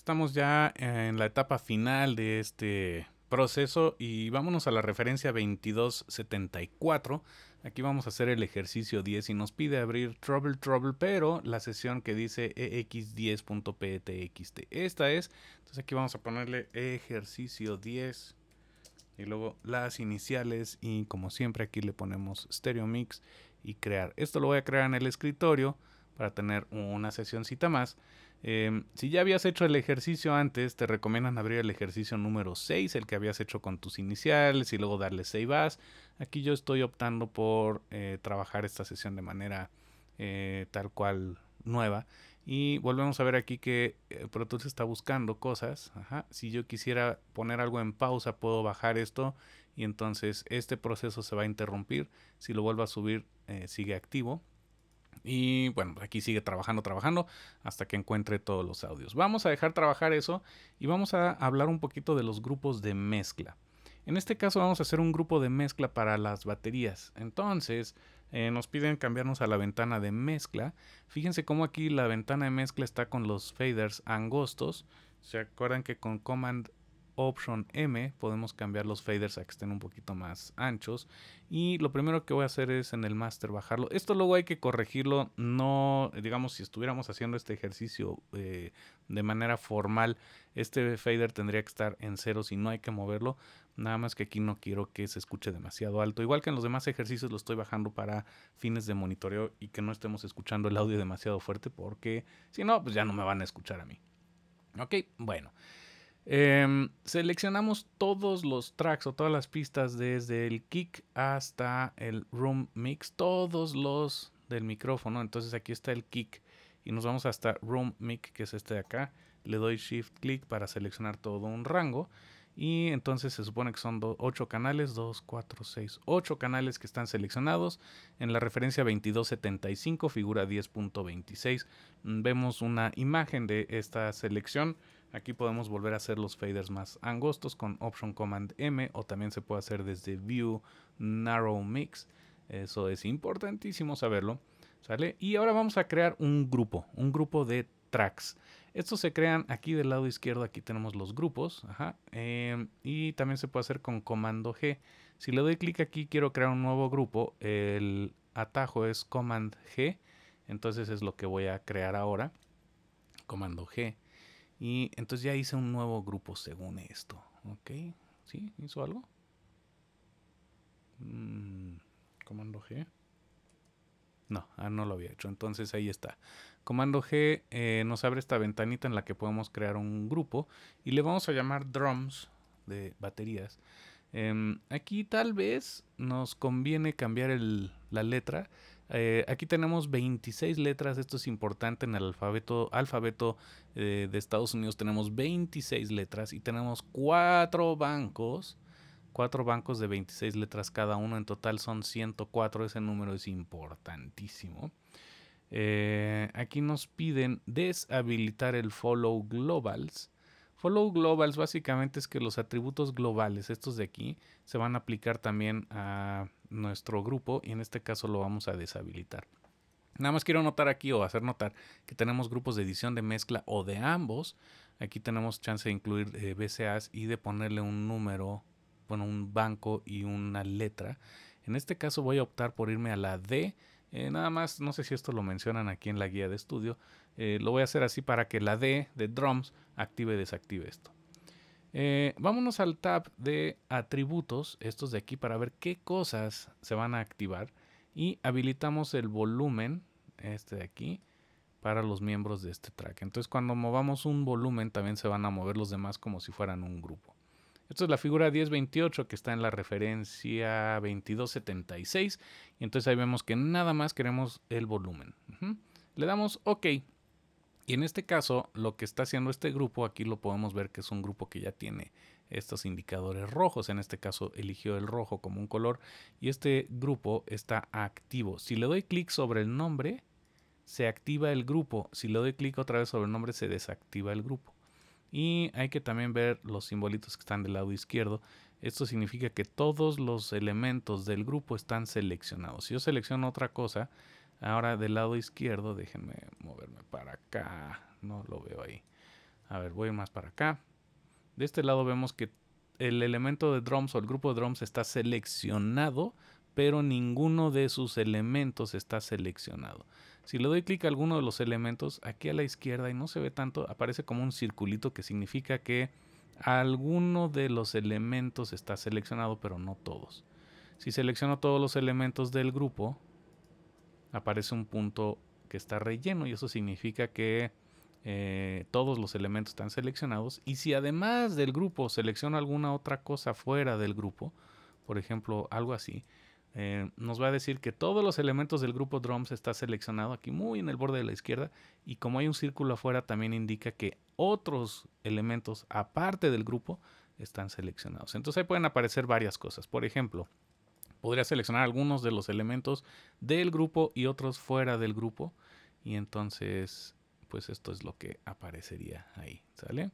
Estamos ya en la etapa final de este proceso y vámonos a la referencia 2274. Aquí vamos a hacer el ejercicio 10 y nos pide abrir Trouble Trouble, pero la sesión que dice ex10.ptxt. E Esta es, entonces aquí vamos a ponerle ejercicio 10 y luego las iniciales y como siempre aquí le ponemos Stereo Mix y crear. Esto lo voy a crear en el escritorio para tener una sesioncita más. Em, si ya habías hecho el ejercicio antes, te recomiendan abrir el ejercicio número 6, el que habías hecho con tus iniciales y luego darle save as. Aquí yo estoy optando por eh, trabajar esta sesión de manera eh, tal cual nueva. Y volvemos a ver aquí que eh, Pro Tools está buscando cosas. Si yo quisiera poner algo en pausa, puedo bajar esto y entonces este proceso se va a interrumpir. Si lo vuelvo a subir, sigue activo. Y bueno, pues, aquí sigue trabajando, trabajando hasta que encuentre todos los audios. Vamos a dejar trabajar eso y vamos a hablar un poquito de los grupos de mezcla. En este caso vamos a hacer un grupo de mezcla para las baterías. Entonces eh, nos piden cambiarnos a la ventana de mezcla. Fíjense cómo aquí la ventana de mezcla está con los faders angostos. ¿Se acuerdan que con Command Option M podemos cambiar los faders a que estén un poquito más anchos. Y lo primero que voy a hacer es en el master bajarlo. Esto luego hay que corregirlo. No, digamos, si estuviéramos haciendo este ejercicio eh, de manera formal, este fader tendría que estar en cero si no hay que moverlo. Nada más que aquí no quiero que se escuche demasiado alto. Igual que en los demás ejercicios lo estoy bajando para fines de monitoreo y que no estemos escuchando el audio demasiado fuerte porque si no, pues ya no me van a escuchar a mí. Ok, bueno. Em, seleccionamos todos los tracks o todas las pistas desde el kick hasta el room mix, todos los del micrófono. Entonces aquí está el kick y nos vamos hasta room mix que es este de acá. Le doy shift click para seleccionar todo un rango. Y entonces se supone que son 8 canales, 2, 4, 6, 8 canales que están seleccionados. En la referencia 2275, figura 10.26, mm, vemos una imagen de esta selección Aquí podemos volver a hacer los faders más angostos con Option Command M o también se puede hacer desde View Narrow Mix. Eso es importantísimo saberlo. ¿Sale? Y ahora vamos a crear un grupo, un grupo de tracks. Estos se crean aquí del lado izquierdo, aquí tenemos los grupos. Em, y también se puede hacer con comando G. Si le doy clic aquí, quiero crear un nuevo grupo. El atajo es Command G. Entonces es lo que voy a crear ahora. Comando G. Y entonces ya hice un nuevo grupo según esto. ¿Ok? ¿Sí? ¿Hizo algo? Mm, comando G. No, ah, no lo había hecho. Entonces ahí está. Comando G eh, nos abre esta ventanita en la que podemos crear un grupo y le vamos a llamar drums de baterías. Em, aquí tal vez nos conviene cambiar la letra eh, aquí tenemos 26 letras, esto es importante en el alfabeto, alfabeto eh, de Estados Unidos tenemos 26 letras y tenemos cuatro bancos, cuatro bancos de 26 letras cada uno, en total son 104, ese número es importantísimo. Eh, aquí nos piden deshabilitar el follow globals. Follow globals básicamente es que los atributos globales, estos de aquí, se van a aplicar también a nuestro grupo y en este caso lo vamos a deshabilitar. Nada más quiero notar aquí o hacer notar que tenemos grupos de edición de mezcla o de ambos. Aquí tenemos chance de incluir eh, BCAs y de ponerle un número, bueno, un banco y una letra. En este caso voy a optar por irme a la D. Eh, nada más, no sé si esto lo mencionan aquí en la guía de estudio. Eh, lo voy a hacer así para que la D de drums active y desactive esto. Eh, vámonos al tab de atributos, estos de aquí, para ver qué cosas se van a activar. Y habilitamos el volumen, este de aquí, para los miembros de este track. Entonces cuando movamos un volumen también se van a mover los demás como si fueran un grupo. Esto es la figura 1028 que está en la referencia 2276. Y entonces ahí vemos que nada más queremos el volumen. Le damos OK. Y en este caso, lo que está haciendo este grupo, aquí lo podemos ver que es un grupo que ya tiene estos indicadores rojos. En este caso eligió el rojo como un color y este grupo está activo. Si le doy clic sobre el nombre, se activa el grupo. Si le doy clic otra vez sobre el nombre, se desactiva el grupo. Y hay que también ver los simbolitos que están del lado izquierdo. Esto significa que todos los elementos del grupo están seleccionados. Si yo selecciono otra cosa, Ahora del lado izquierdo, déjenme moverme para acá. No lo veo ahí. A ver, voy más para acá. De este lado vemos que el elemento de drums o el grupo de drums está seleccionado, pero ninguno de sus elementos está seleccionado. Si le doy clic a alguno de los elementos, aquí a la izquierda, y no se ve tanto, aparece como un circulito que significa que alguno de los elementos está seleccionado, pero no todos. Si selecciono todos los elementos del grupo, aparece un punto que está relleno y eso significa que eh, todos los elementos están seleccionados y si además del grupo selecciona alguna otra cosa fuera del grupo, por ejemplo algo así, eh, nos va a decir que todos los elementos del grupo drums está seleccionado aquí muy en el borde de la izquierda y como hay un círculo afuera también indica que otros elementos aparte del grupo están seleccionados. Entonces ahí pueden aparecer varias cosas. Por ejemplo, podría seleccionar algunos de los elementos del grupo y otros fuera del grupo. Y entonces, pues esto es lo que aparecería ahí, ¿sale?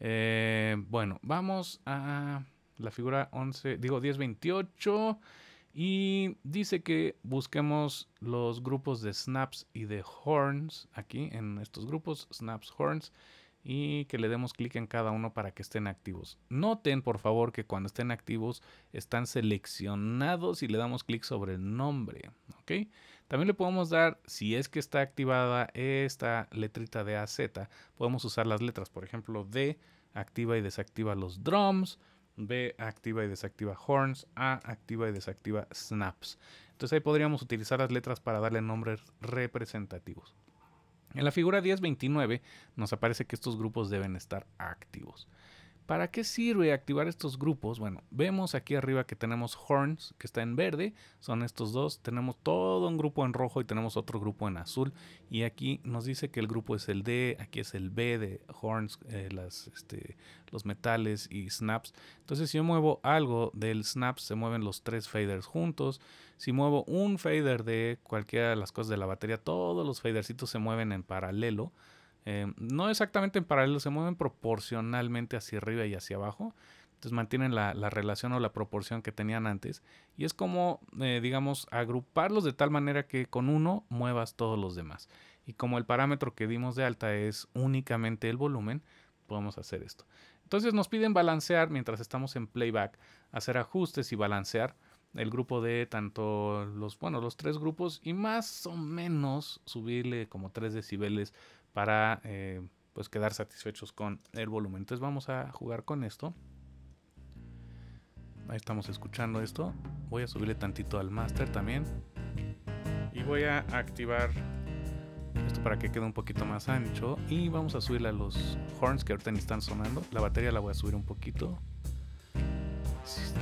Eh, bueno, vamos a la figura 11, digo 1028. Y dice que busquemos los grupos de snaps y de horns aquí en estos grupos, snaps, horns y que le demos clic en cada uno para que estén activos. Noten por favor que cuando estén activos están seleccionados y le damos clic sobre el nombre. ¿ok? También le podemos dar, si es que está activada esta letrita de AZ, podemos usar las letras, por ejemplo, D activa y desactiva los drums, B activa y desactiva horns, A activa y desactiva snaps. Entonces ahí podríamos utilizar las letras para darle nombres representativos. En la figura 1029 nos aparece que estos grupos deben estar activos. ¿Para qué sirve activar estos grupos? Bueno, vemos aquí arriba que tenemos Horns, que está en verde, son estos dos, tenemos todo un grupo en rojo y tenemos otro grupo en azul, y aquí nos dice que el grupo es el D, aquí es el B de Horns, eh, este, los metales y snaps. Entonces si yo muevo algo del snap, se mueven los tres faders juntos, si muevo un fader de cualquiera de las cosas de la batería, todos los fadercitos se mueven en paralelo. Eh, no exactamente en paralelo, se mueven proporcionalmente hacia arriba y hacia abajo. Entonces mantienen la, relación o la proporción que tenían antes. Y es como, eh, digamos, agruparlos de tal manera que con uno muevas todos los demás. Y como el parámetro que dimos de alta es únicamente el volumen, podemos hacer esto. Entonces nos piden balancear mientras estamos en playback, hacer ajustes y balancear el grupo de tanto los, bueno, los tres grupos y más o menos subirle como 3 decibeles para eh, pues quedar satisfechos con el volumen. Entonces vamos a jugar con esto. Ahí estamos escuchando esto. Voy a subirle tantito al master también. Y voy a activar esto para que quede un poquito más ancho. Y vamos a subirle a los horns que ahorita ni están sonando. La batería la voy a subir un poquito.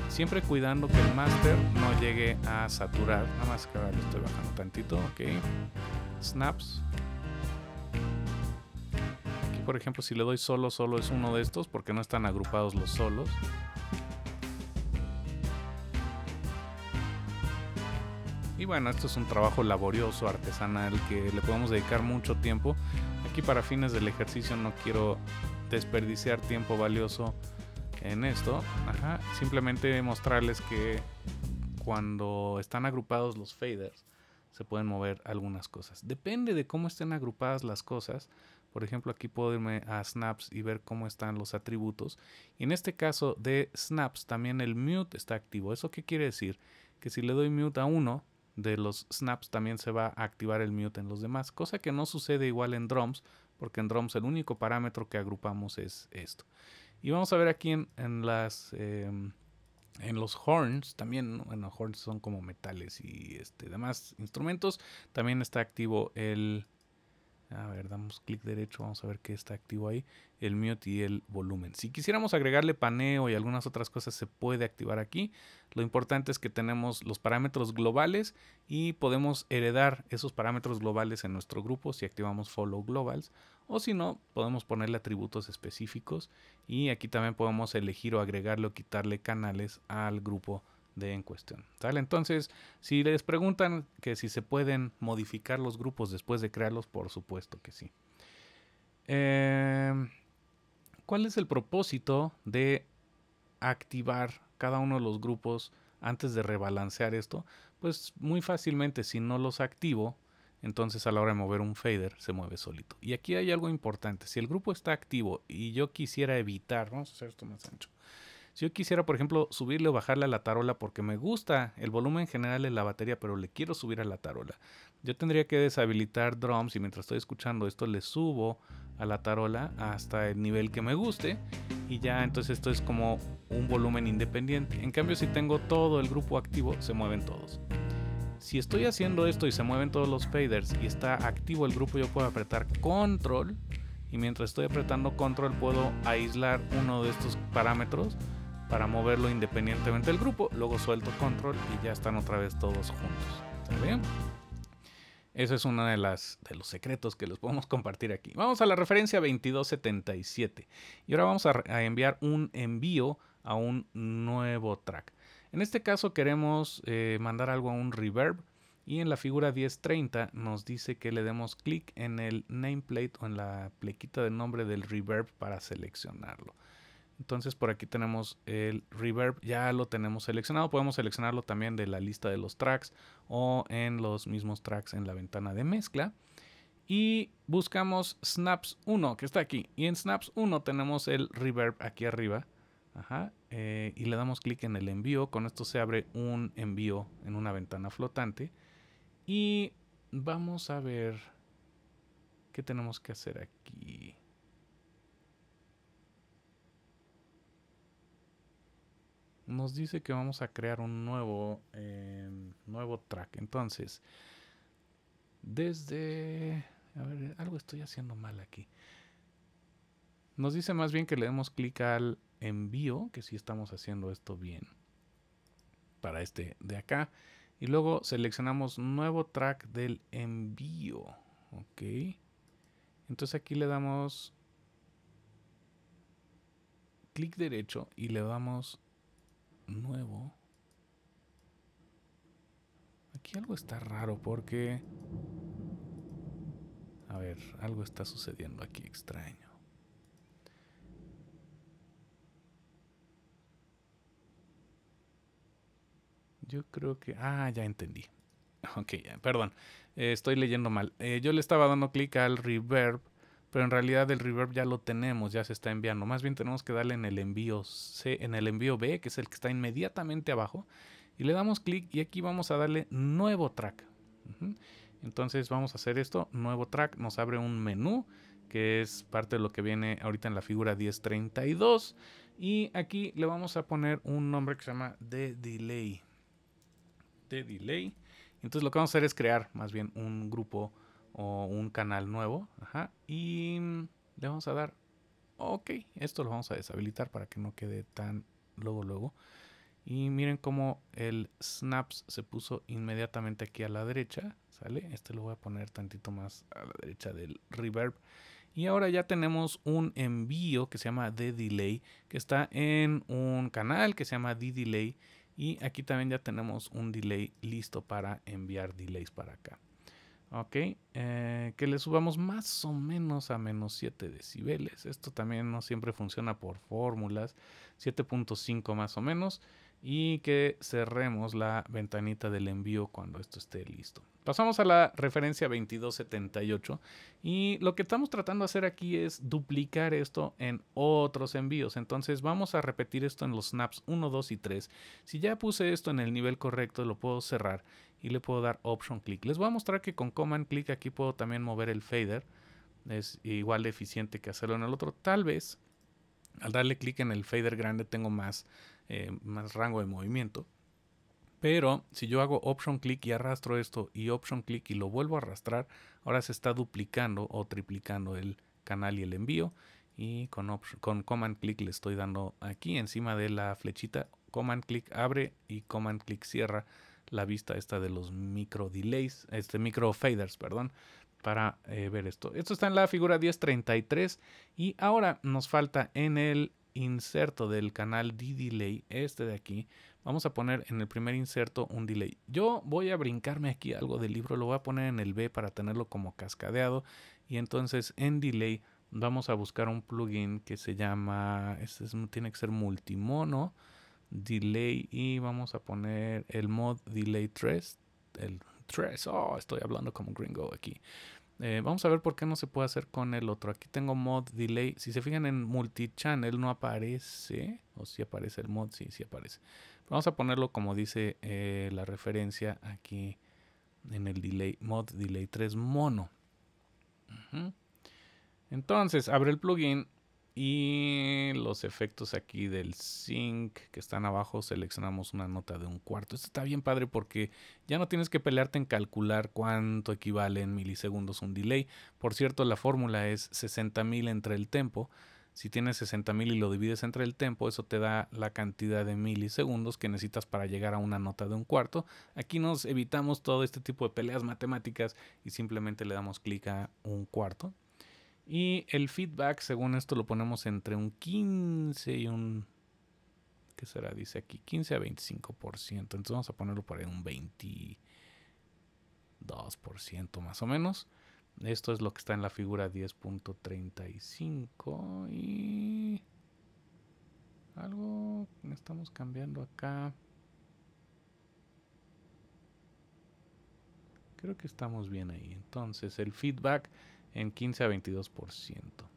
Siempre cuidando que el master no llegue a saturar. Nada más que ahora le estoy bajando tantito. Ok. Snaps por ejemplo, si le doy solo, solo es uno de estos porque no están agrupados los solos. Y bueno, esto es un trabajo laborioso, artesanal, que le podemos dedicar mucho tiempo. Aquí para fines del ejercicio no quiero desperdiciar tiempo valioso en esto. Simplemente mostrarles que cuando están agrupados los faders, se pueden mover algunas cosas. Depende de cómo estén agrupadas las cosas, por ejemplo, aquí puedo irme a snaps y ver cómo están los atributos. Y en este caso de snaps, también el mute está activo. ¿Eso qué quiere decir? Que si le doy mute a uno de los snaps, también se va a activar el mute en los demás. Cosa que no sucede igual en drums, porque en drums el único parámetro que agrupamos es esto. Y vamos a ver aquí en, las... Em, en los horns también, bueno, horns son como metales y este demás instrumentos, también está activo el a ver, damos clic derecho, vamos a ver qué está activo ahí. El mute y el volumen. Si quisiéramos agregarle paneo y algunas otras cosas, se puede activar aquí. Lo importante es que tenemos los parámetros globales y podemos heredar esos parámetros globales en nuestro grupo si activamos follow globals. O si no, podemos ponerle atributos específicos. Y aquí también podemos elegir o agregarle o quitarle canales al grupo en cuestión. Entonces, si les preguntan que si se pueden modificar los grupos después de crearlos, por supuesto que sí. Em, ¿Cuál es el propósito de activar cada uno de los grupos antes de rebalancear esto? Pues muy fácilmente, si no los activo, entonces a la hora de mover un fader se mueve solito. Y aquí hay algo importante. Si el grupo está activo y yo quisiera evitar, vamos a hacer esto más ancho. Si yo quisiera, por ejemplo, subirle o bajarle a la tarola porque me gusta el volumen general de la batería, pero le quiero subir a la tarola, yo tendría que deshabilitar drums y mientras estoy escuchando esto le subo a la tarola hasta el nivel que me guste y ya entonces esto es como un volumen independiente. En cambio, si tengo todo el grupo activo, se mueven todos. Si estoy haciendo esto y se mueven todos los faders y está activo el grupo, yo puedo apretar control y mientras estoy apretando control puedo aislar uno de estos parámetros para moverlo independientemente del grupo. Luego suelto control y ya están otra vez todos juntos. ¿Está Eso es uno de, de los secretos que los podemos compartir aquí. Vamos a la referencia 2277. Y ahora vamos a, enviar un envío a un nuevo track. En este caso queremos eh, mandar algo a un reverb. Y en la figura 1030 nos dice que le demos clic en el nameplate o en la plequita de nombre del reverb para seleccionarlo. Entonces por aquí tenemos el reverb, ya lo tenemos seleccionado. Podemos seleccionarlo también de la lista de los tracks o en los mismos tracks en la ventana de mezcla. Y buscamos Snaps 1, que está aquí. Y en Snaps 1 tenemos el reverb aquí arriba. Ajá. Eh, y le damos clic en el envío. Con esto se abre un envío en una ventana flotante. Y vamos a ver qué tenemos que hacer aquí. nos dice que vamos a crear un nuevo, em, nuevo track. Entonces, desde... A ver, algo estoy haciendo mal aquí. Nos dice más bien que le demos clic al envío, que si estamos haciendo esto bien para este de acá. Y luego seleccionamos nuevo track del envío. Ok. Entonces aquí le damos clic derecho y le damos nuevo. Aquí algo está raro porque... A ver, algo está sucediendo aquí extraño. Yo creo que... Ah, ya entendí. Ok, perdón. Eh, estoy leyendo mal. Eh, yo le estaba dando clic al reverb pero en realidad el reverb ya lo tenemos, ya se está enviando. Más bien tenemos que darle en el envío C, en el envío B, que es el que está inmediatamente abajo, y le damos clic y aquí vamos a darle nuevo track. Entonces vamos a hacer esto, nuevo track, nos abre un menú que es parte de lo que viene ahorita en la figura 1032 y aquí le vamos a poner un nombre que se llama de delay. De delay. Entonces lo que vamos a hacer es crear más bien un grupo o un canal nuevo. Y le vamos a dar, ok, esto lo vamos a deshabilitar para que no quede tan luego, luego. Y miren cómo el snaps se puso inmediatamente aquí a la derecha, ¿sale? Este lo voy a poner tantito más a la derecha del reverb. Y ahora ya tenemos un envío que se llama de Delay, que está en un canal que se llama de Delay. Y aquí también ya tenemos un delay listo para enviar delays para acá. Ok, eh, que le subamos más o menos a menos 7 decibeles. Esto también no siempre funciona por fórmulas. 7.5 más o menos y que cerremos la ventanita del envío cuando esto esté listo. Pasamos a la referencia 2278 y lo que estamos tratando de hacer aquí es duplicar esto en otros envíos. Entonces vamos a repetir esto en los snaps 1, 2 y 3. Si ya puse esto en el nivel correcto lo puedo cerrar y le puedo dar option click. Les voy a mostrar que con command click aquí puedo también mover el fader. Es igual de eficiente que hacerlo en el otro. Tal vez al darle clic en el fader grande tengo más eh, más rango de movimiento. Pero si yo hago option click y arrastro esto y option click y lo vuelvo a arrastrar, ahora se está duplicando o triplicando el canal y el envío. Y con, con command click le estoy dando aquí encima de la flechita. Command click abre y command click cierra la vista esta de los micro delays, este micro faders, perdón, para eh, ver esto. Esto está en la figura 1033 y ahora nos falta en el inserto del canal de delay este de aquí, vamos a poner en el primer inserto un delay. Yo voy a brincarme aquí algo del libro, lo voy a poner en el B para tenerlo como cascadeado y entonces en delay vamos a buscar un plugin que se llama, este tiene que ser multimono, delay y vamos a poner el mod delay 3, el 3, oh, estoy hablando como gringo aquí. Eh, vamos a ver por qué no se puede hacer con el otro. Aquí tengo mod delay. Si se fijan en multichannel no aparece. O si aparece el mod, sí, sí aparece. vamos a ponerlo como dice eh, la referencia aquí en el delay. Mod delay 3 mono. Entonces, abre el plugin y los efectos aquí del sync que están abajo, seleccionamos una nota de un cuarto. Esto está bien padre porque ya no tienes que pelearte en calcular cuánto equivale en milisegundos un delay. Por cierto, la fórmula es 60.000 entre el tempo. Si tienes 60.000 y lo divides entre el tempo, eso te da la cantidad de milisegundos que necesitas para llegar a una nota de un cuarto. Aquí nos evitamos todo este tipo de peleas matemáticas y simplemente le damos clic a un cuarto. Y el feedback, según esto, lo ponemos entre un 15 y un... ¿Qué será? Dice aquí 15 a 25%. Entonces vamos a ponerlo por ahí un 22% más o menos. Esto es lo que está en la figura 10.35 y algo estamos cambiando acá. Creo que estamos bien ahí. Entonces el feedback en 15 a 22%. ciento.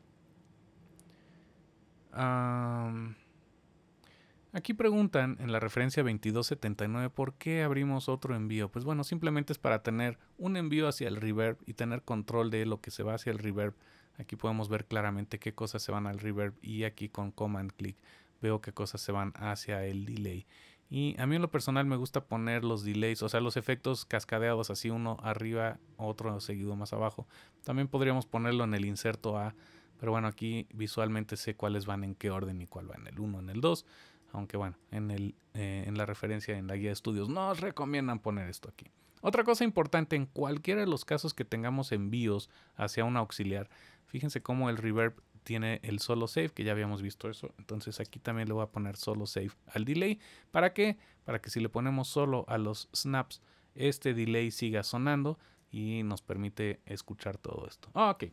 aquí preguntan en la referencia 2279 por qué abrimos otro envío. Pues bueno, simplemente es para tener un envío hacia el reverb y tener control de lo que se va hacia el reverb. Aquí podemos ver claramente qué cosas se van al reverb y aquí con command click veo qué cosas se van hacia el delay. Y a mí en lo personal me gusta poner los delays, o sea, los efectos cascadeados, así uno arriba, otro seguido más abajo. También podríamos ponerlo en el inserto A, pero bueno, aquí visualmente sé cuáles van en qué orden y cuál va en el 1, en el 2. Aunque bueno, en, el, eh, en la referencia en la guía de estudios nos recomiendan poner esto aquí. Otra cosa importante en cualquiera de los casos que tengamos envíos hacia un auxiliar, fíjense cómo el reverb tiene el solo save, que ya habíamos visto eso. Entonces aquí también le voy a poner solo save al delay. ¿Para qué? Para que si le ponemos solo a los snaps, este delay siga sonando y nos permite escuchar todo esto. ok.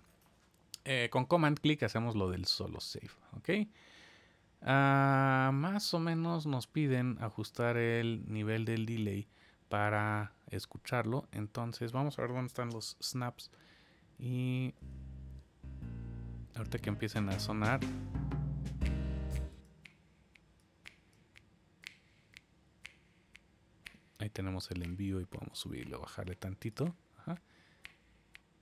Eh, con command click hacemos lo del solo save. Ok. Ah, más o menos nos piden ajustar el nivel del delay para escucharlo. Entonces vamos a ver dónde están los snaps. Y ahorita que empiecen a sonar. Ahí tenemos el envío y podemos subirlo, bajarle tantito.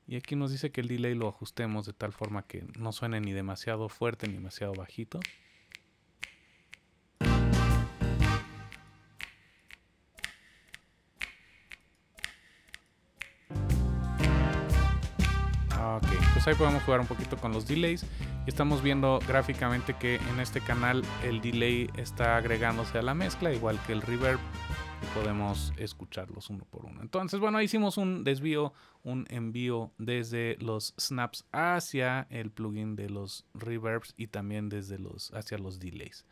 Y aquí nos dice que el delay lo ajustemos de tal forma que no suene ni demasiado fuerte ni demasiado bajito. ahí podemos jugar un poquito con los delays. Y estamos viendo gráficamente que en este canal el delay está agregándose a la mezcla, igual que el reverb. podemos escucharlos uno por uno. Entonces, bueno, hicimos un desvío, un envío desde los snaps hacia el plugin de los reverbs y también desde los hacia los delays.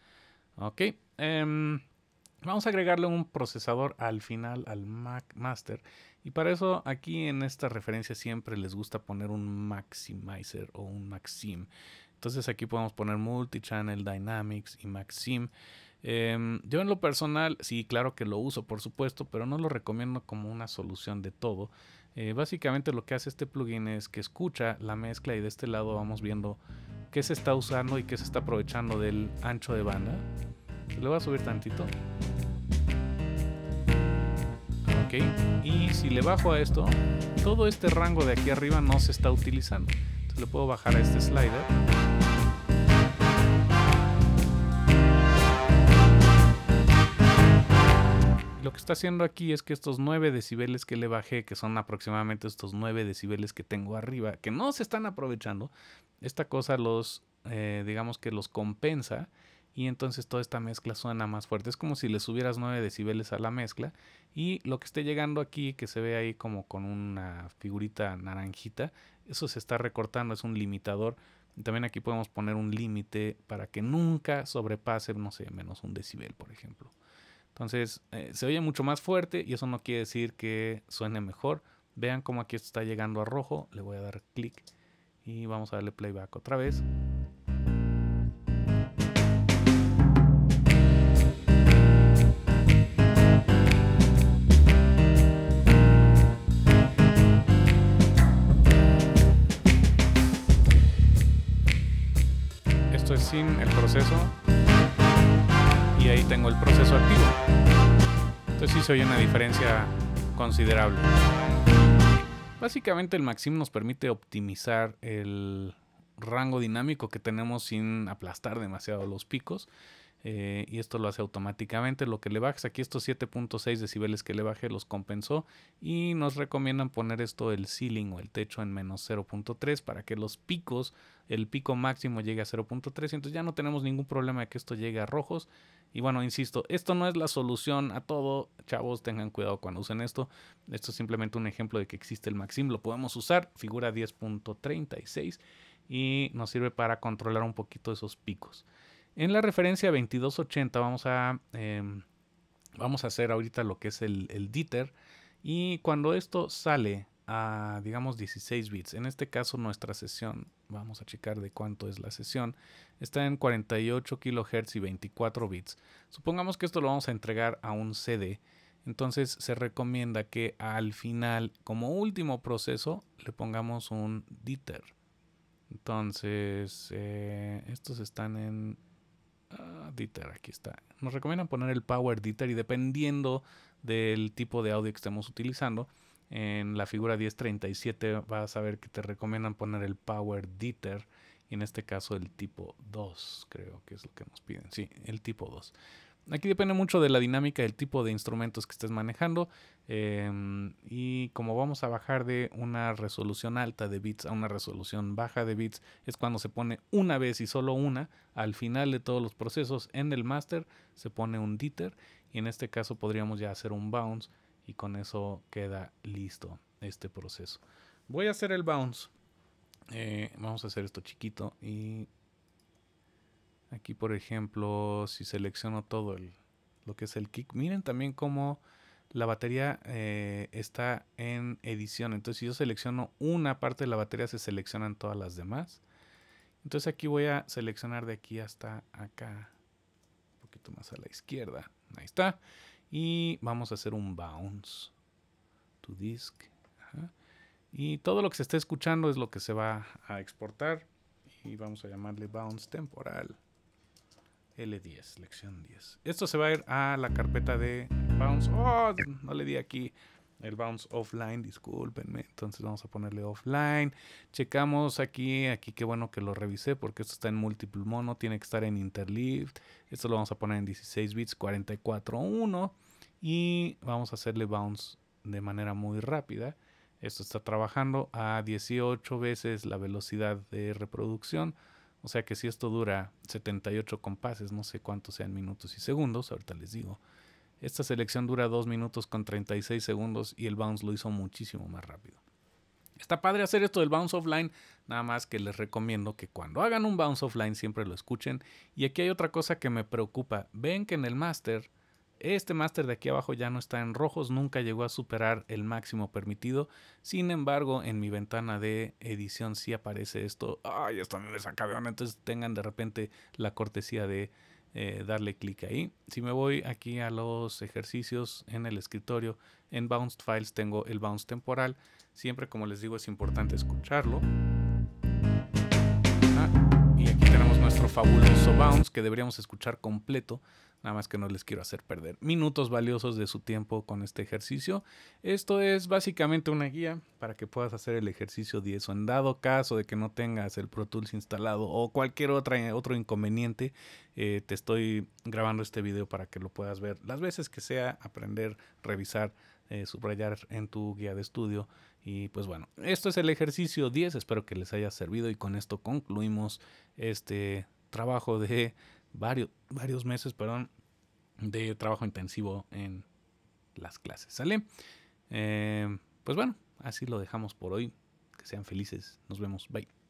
Ok. Em, Vamos a agregarle un procesador al final al Mac Master. Y para eso aquí en esta referencia siempre les gusta poner un maximizer o un maxim. Entonces aquí podemos poner multichannel, dynamics y maxim. Em, yo en lo personal, sí, claro que lo uso por supuesto, pero no lo recomiendo como una solución de todo. Eh, básicamente lo que hace este plugin es que escucha la mezcla y de este lado vamos viendo qué se está usando y qué se está aprovechando del ancho de banda le voy a subir tantito. y si le bajo a esto, todo este rango de aquí arriba no se está utilizando. Entonces le puedo bajar a este slider. Lo que está haciendo aquí es que estos 9 decibeles que le bajé, que son aproximadamente estos 9 decibeles que tengo arriba, que no se están aprovechando, esta cosa los, eh, digamos que los compensa y entonces toda esta mezcla suena más fuerte. Es como si le subieras 9 decibeles a la mezcla y lo que esté llegando aquí, que se ve ahí como con una figurita naranjita, eso se está recortando, es un limitador. También aquí podemos poner un límite para que nunca sobrepase, no sé, menos un decibel, por ejemplo. Entonces eh, se oye mucho más fuerte y eso no quiere decir que suene mejor. Vean cómo aquí está llegando a rojo, le voy a dar clic y vamos a darle playback otra vez. sin el proceso y ahí tengo el proceso activo. Entonces sí soy una diferencia considerable. Básicamente el Maxim nos permite optimizar el rango dinámico que tenemos sin aplastar demasiado los picos eh, y esto lo hace automáticamente. Lo que le bajes aquí, estos 7.6 decibeles que le baje, los compensó y nos recomiendan poner esto el ceiling o el techo en menos 0.3 para que los picos, el pico máximo llegue a 0.3. Entonces ya no tenemos ningún problema de que esto llegue a rojos. Y bueno, insisto, esto no es la solución a todo. Chavos, tengan cuidado cuando usen esto. Esto es simplemente un ejemplo de que existe el Maxim. Lo podemos usar, figura 10.36, y nos sirve para controlar un poquito esos picos. En la referencia 2280 vamos a, em, vamos a hacer ahorita lo que es el, DITER y cuando esto sale a digamos 16 bits, en este caso nuestra sesión, vamos a checar de cuánto es la sesión, está en 48 kHz y 24 bits. Supongamos que esto lo vamos a entregar a un CD, entonces se recomienda que al final, como último proceso, le pongamos un DITER. Entonces, eh, estos están en Ah, aquí está. Nos recomiendan poner el Power ditter y dependiendo del tipo de audio que estemos utilizando, en la figura 1037 vas a ver que te recomiendan poner el Power ditter y en este caso el tipo 2, creo que es lo que nos piden. Sí, el tipo 2. Aquí depende mucho de la dinámica, del tipo de instrumentos que estés manejando. Em, y como vamos a bajar de una resolución alta de bits a una resolución baja de bits, es cuando se pone una vez y solo una, al final de todos los procesos, en el master se pone un ditter Y en este caso podríamos ya hacer un bounce y con eso queda listo este proceso. Voy a hacer el bounce. Eh, vamos a hacer esto chiquito y Aquí, por ejemplo, si selecciono todo lo que es el kick, miren también cómo la batería eh, está en edición. Entonces, si yo selecciono una parte de la batería, se seleccionan todas las demás. Entonces aquí voy a seleccionar de aquí hasta acá, un poquito más a la izquierda. Ahí está. Y vamos a hacer un bounce to disk. Y todo lo que se está escuchando es lo que se va a exportar. Y vamos a llamarle bounce temporal. L10, lección 10. Esto se va a ir a la carpeta de bounce. Oh, no le di aquí el bounce offline, discúlpenme. Entonces vamos a ponerle offline. Checamos aquí, aquí qué bueno que lo revisé porque esto está en multiple mono, tiene que estar en interleaved. Esto lo vamos a poner en 16 bits 44.1 y vamos a hacerle bounce de manera muy rápida. Esto está trabajando a 18 veces la velocidad de reproducción. O sea que si esto dura 78 compases, no sé cuántos sean minutos y segundos, ahorita les digo. Esta selección dura 2 minutos con 36 segundos y el bounce lo hizo muchísimo más rápido. Está padre hacer esto del bounce offline, nada más que les recomiendo que cuando hagan un bounce offline siempre lo escuchen. Y aquí hay otra cosa que me preocupa. Ven que en el master este máster de aquí abajo ya no está en rojos, nunca llegó a superar el máximo permitido. Sin embargo, en mi ventana de edición sí aparece esto. Ay, esto a me Entonces tengan de repente la cortesía de eh, darle clic ahí. Si me voy aquí a los ejercicios en el escritorio, en Bounced Files tengo el bounce temporal. Siempre, como les digo, es importante escucharlo. Ah, y aquí tenemos nuestro fabuloso bounce que deberíamos escuchar completo Nada más que no les quiero hacer perder minutos valiosos de su tiempo con este ejercicio. Esto es básicamente una guía para que puedas hacer el ejercicio 10 o en dado caso de que no tengas el Pro Tools instalado o cualquier otra, otro inconveniente, eh, te estoy grabando este video para que lo puedas ver las veces que sea, aprender, revisar, eh, subrayar en tu guía de estudio. Y pues bueno, esto es el ejercicio 10, espero que les haya servido y con esto concluimos este trabajo de varios, varios meses, perdón, de trabajo intensivo en las clases. ¿Sale? Eh, pues bueno, así lo dejamos por hoy. Que sean felices. Nos vemos. Bye.